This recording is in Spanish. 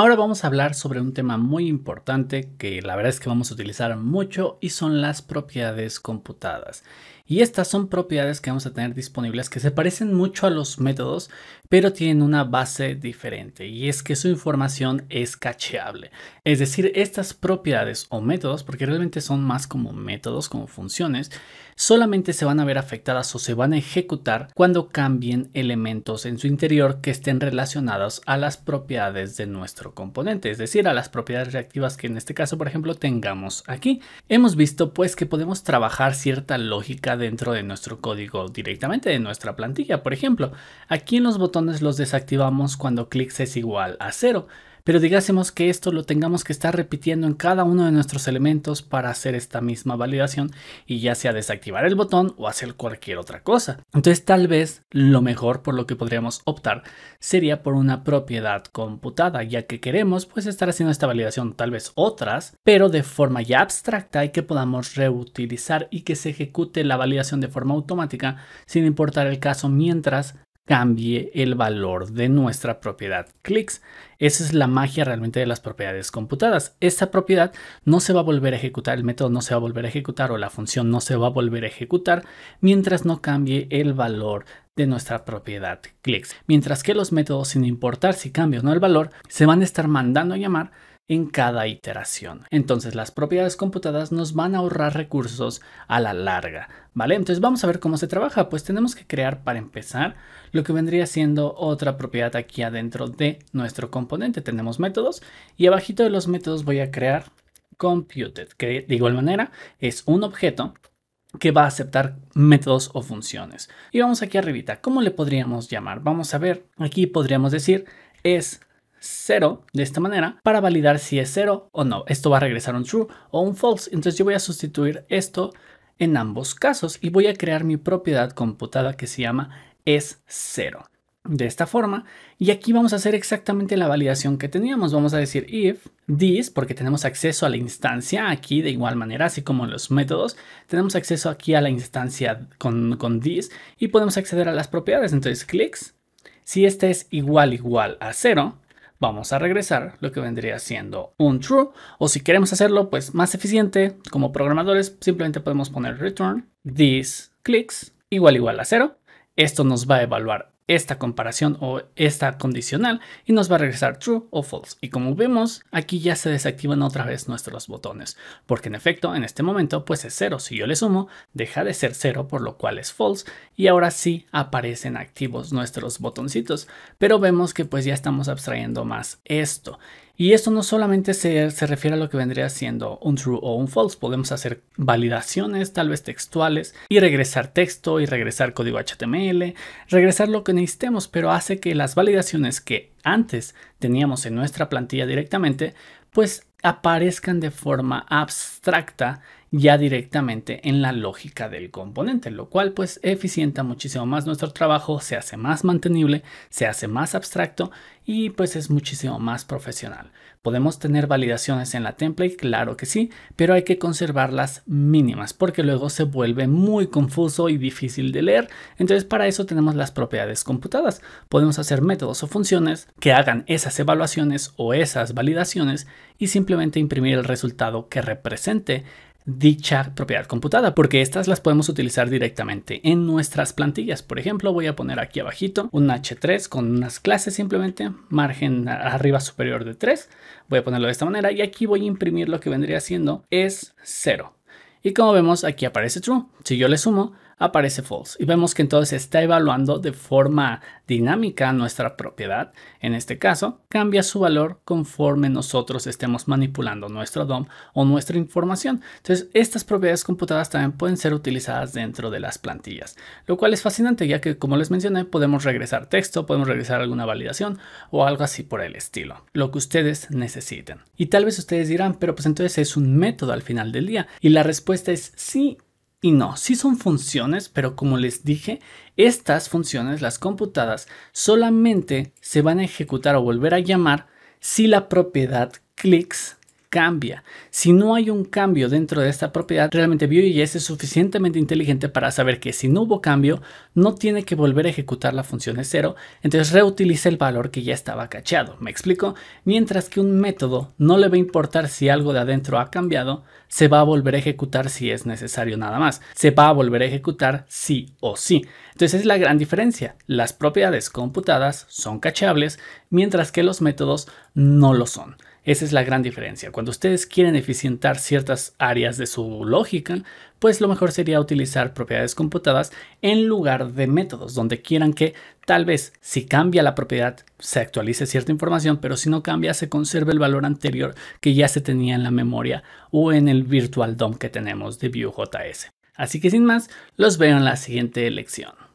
Ahora vamos a hablar sobre un tema muy importante que la verdad es que vamos a utilizar mucho y son las propiedades computadas. Y estas son propiedades que vamos a tener disponibles que se parecen mucho a los métodos, pero tienen una base diferente y es que su información es cacheable. Es decir, estas propiedades o métodos, porque realmente son más como métodos, como funciones, solamente se van a ver afectadas o se van a ejecutar cuando cambien elementos en su interior que estén relacionados a las propiedades de nuestro componente, es decir, a las propiedades reactivas que en este caso, por ejemplo, tengamos aquí. Hemos visto pues que podemos trabajar cierta lógica dentro de nuestro código directamente de nuestra plantilla. Por ejemplo, aquí en los botones los desactivamos cuando clics es igual a cero pero digásemos que esto lo tengamos que estar repitiendo en cada uno de nuestros elementos para hacer esta misma validación y ya sea desactivar el botón o hacer cualquier otra cosa. Entonces tal vez lo mejor por lo que podríamos optar sería por una propiedad computada, ya que queremos pues estar haciendo esta validación tal vez otras, pero de forma ya abstracta y que podamos reutilizar y que se ejecute la validación de forma automática sin importar el caso mientras cambie el valor de nuestra propiedad clics. Esa es la magia realmente de las propiedades computadas. Esta propiedad no se va a volver a ejecutar, el método no se va a volver a ejecutar o la función no se va a volver a ejecutar mientras no cambie el valor de nuestra propiedad clics. Mientras que los métodos, sin importar si cambia o no el valor, se van a estar mandando a llamar en cada iteración. Entonces las propiedades computadas nos van a ahorrar recursos a la larga, ¿vale? Entonces vamos a ver cómo se trabaja. Pues tenemos que crear para empezar lo que vendría siendo otra propiedad aquí adentro de nuestro componente. Tenemos métodos y abajito de los métodos voy a crear computed, que de igual manera es un objeto que va a aceptar métodos o funciones. Y vamos aquí arribita, ¿cómo le podríamos llamar? Vamos a ver, aquí podríamos decir es 0 de esta manera para validar si es 0 o no. Esto va a regresar un true o un false. Entonces yo voy a sustituir esto en ambos casos y voy a crear mi propiedad computada que se llama es 0. De esta forma, y aquí vamos a hacer exactamente la validación que teníamos. Vamos a decir if this, porque tenemos acceso a la instancia aquí de igual manera, así como los métodos, tenemos acceso aquí a la instancia con, con this y podemos acceder a las propiedades. Entonces, clics. Si este es igual igual a cero vamos a regresar lo que vendría siendo un true. O si queremos hacerlo pues más eficiente como programadores, simplemente podemos poner return this clicks igual igual a cero. Esto nos va a evaluar esta comparación o esta condicional y nos va a regresar true o false. Y como vemos, aquí ya se desactivan otra vez nuestros botones, porque en efecto en este momento pues es cero Si yo le sumo, deja de ser cero por lo cual es false y ahora sí aparecen activos nuestros botoncitos, pero vemos que pues ya estamos abstrayendo más esto. Y esto no solamente se, se, refiere a lo que vendría siendo un true o un false, podemos hacer validaciones tal vez textuales y regresar texto y regresar código HTML, regresar lo que necesitemos, pero hace que las validaciones que antes teníamos en nuestra plantilla directamente, pues aparezcan de forma abstracta ya directamente en la lógica del componente, lo cual pues eficienta muchísimo más nuestro trabajo, se hace más mantenible, se hace más abstracto y pues es muchísimo más profesional. ¿Podemos tener validaciones en la template? Claro que sí, pero hay que conservarlas mínimas porque luego se vuelve muy confuso y difícil de leer. Entonces para eso tenemos las propiedades computadas. Podemos hacer métodos o funciones que hagan esas evaluaciones o esas validaciones y simplemente imprimir el resultado que represente dicha propiedad computada porque estas las podemos utilizar directamente en nuestras plantillas por ejemplo voy a poner aquí abajito un h3 con unas clases simplemente margen arriba superior de 3 voy a ponerlo de esta manera y aquí voy a imprimir lo que vendría siendo es 0 y como vemos aquí aparece true si yo le sumo aparece false. Y vemos que entonces está evaluando de forma dinámica nuestra propiedad. En este caso, cambia su valor conforme nosotros estemos manipulando nuestro DOM o nuestra información. Entonces, estas propiedades computadas también pueden ser utilizadas dentro de las plantillas, lo cual es fascinante ya que, como les mencioné, podemos regresar texto, podemos regresar alguna validación o algo así por el estilo, lo que ustedes necesiten. Y tal vez ustedes dirán, pero pues entonces es un método al final del día. Y la respuesta es sí y no, sí son funciones, pero como les dije, estas funciones, las computadas, solamente se van a ejecutar o volver a llamar si la propiedad clicks cambia. Si no hay un cambio dentro de esta propiedad, realmente Vue.js es suficientemente inteligente para saber que si no hubo cambio, no tiene que volver a ejecutar la función de cero, entonces reutiliza el valor que ya estaba cacheado. ¿Me explico? Mientras que un método no le va a importar si algo de adentro ha cambiado, se va a volver a ejecutar si es necesario nada más. Se va a volver a ejecutar sí o sí. Entonces es la gran diferencia. Las propiedades computadas son cacheables, mientras que los métodos no lo son. Esa es la gran diferencia. Cuando ustedes quieren eficientar ciertas áreas de su lógica, pues lo mejor sería utilizar propiedades computadas en lugar de métodos, donde quieran que tal vez si cambia la propiedad se actualice cierta información, pero si no cambia se conserve el valor anterior que ya se tenía en la memoria o en el virtual DOM que tenemos de Vue.js. Así que sin más, los veo en la siguiente lección.